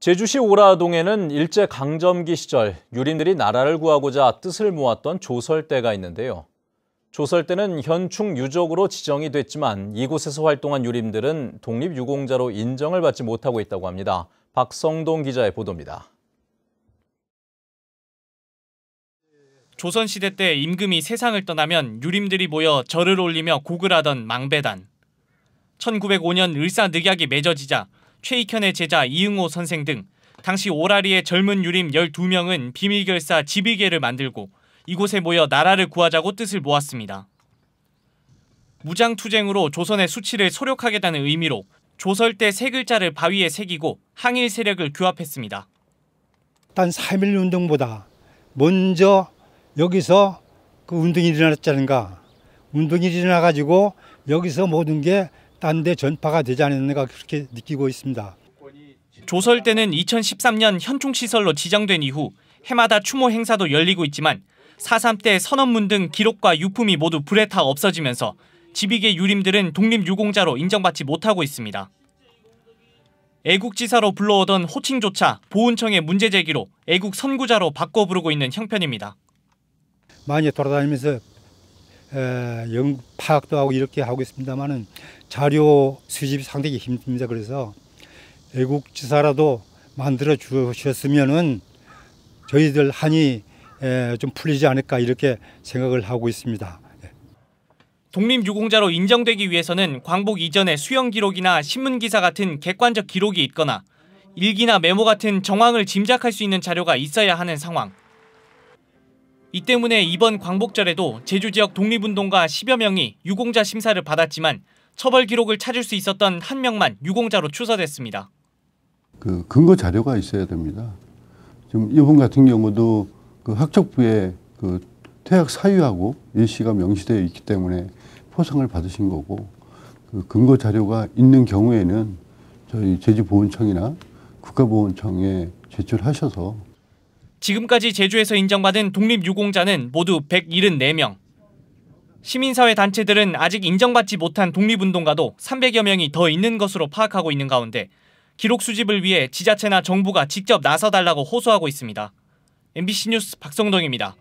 제주시 오라동에는 일제 강점기 시절 유림들이 나라를 구하고자 뜻을 모았던 조설대가 있는데요. 조설대는 현충 유적으로 지정이 됐지만 이곳에서 활동한 유림들은 독립유공자로 인정을 받지 못하고 있다고 합니다. 박성동 기자의 보도입니다. 조선시대 때 임금이 세상을 떠나면 유림들이 모여 절을 올리며 곡글 하던 망배단. 1905년 을사 늑약이 맺어지자 최익현의 제자 이응호 선생 등 당시 오라리의 젊은 유림 12명은 비밀결사 지비계를 만들고 이곳에 모여 나라를 구하자고 뜻을 모았습니다. 무장투쟁으로 조선의 수치를 소력하겠다는 의미로 조설대 세 글자를 바위에 새기고 항일 세력을 규합했습니다. 단 3일 운동보다 먼저 여기서 그 운동이 일어났잖은가. 운동이 일어나가지고 여기서 모든 게 딴데 전파가 되지 않았는가 그렇게 느끼고 있습니다. 조설대는 2013년 현충시설로 지정된 이후 해마다 추모 행사도 열리고 있지만 4.3때 선언문 등 기록과 유품이 모두 불에 타 없어지면서 지비계 유림들은 독립유공자로 인정받지 못하고 있습니다. 애국지사로 불러오던 호칭조차 보훈청의 문제 제기로 애국 선구자로 바꿔 부르고 있는 형편입니다. 많이 돌아다니면서 영 파악도 하고 이렇게 하고 있습니다만은 자료 수집이 상당히 힘듭니다. 그래서 애국지사라도 만들어 주셨으면은 저희들 한이 좀 풀리지 않을까 이렇게 생각을 하고 있습니다. 예. 독립유공자로 인정되기 위해서는 광복 이전의 수영 기록이나 신문 기사 같은 객관적 기록이 있거나 일기나 메모 같은 정황을 짐작할 수 있는 자료가 있어야 하는 상황. 이 때문에 이번 광복절에도 제주 지역 독립운동가 10여 명이 유공자 심사를 받았지만 처벌 기록을 찾을 수 있었던 한 명만 유공자로 추서됐습니다. 그 근거 자료가 있어야 됩니다. 지금 이분 같은 경우도 그 학적부에 그 퇴학 사유하고 일시가 명시되어 있기 때문에 포상을 받으신 거고 그 근거 자료가 있는 경우에는 저희 제주보훈청이나 국가보훈청에 제출하셔서 지금까지 제주에서 인정받은 독립유공자는 모두 174명. 시민사회 단체들은 아직 인정받지 못한 독립운동가도 300여 명이 더 있는 것으로 파악하고 있는 가운데 기록 수집을 위해 지자체나 정부가 직접 나서달라고 호소하고 있습니다. MBC 뉴스 박성동입니다.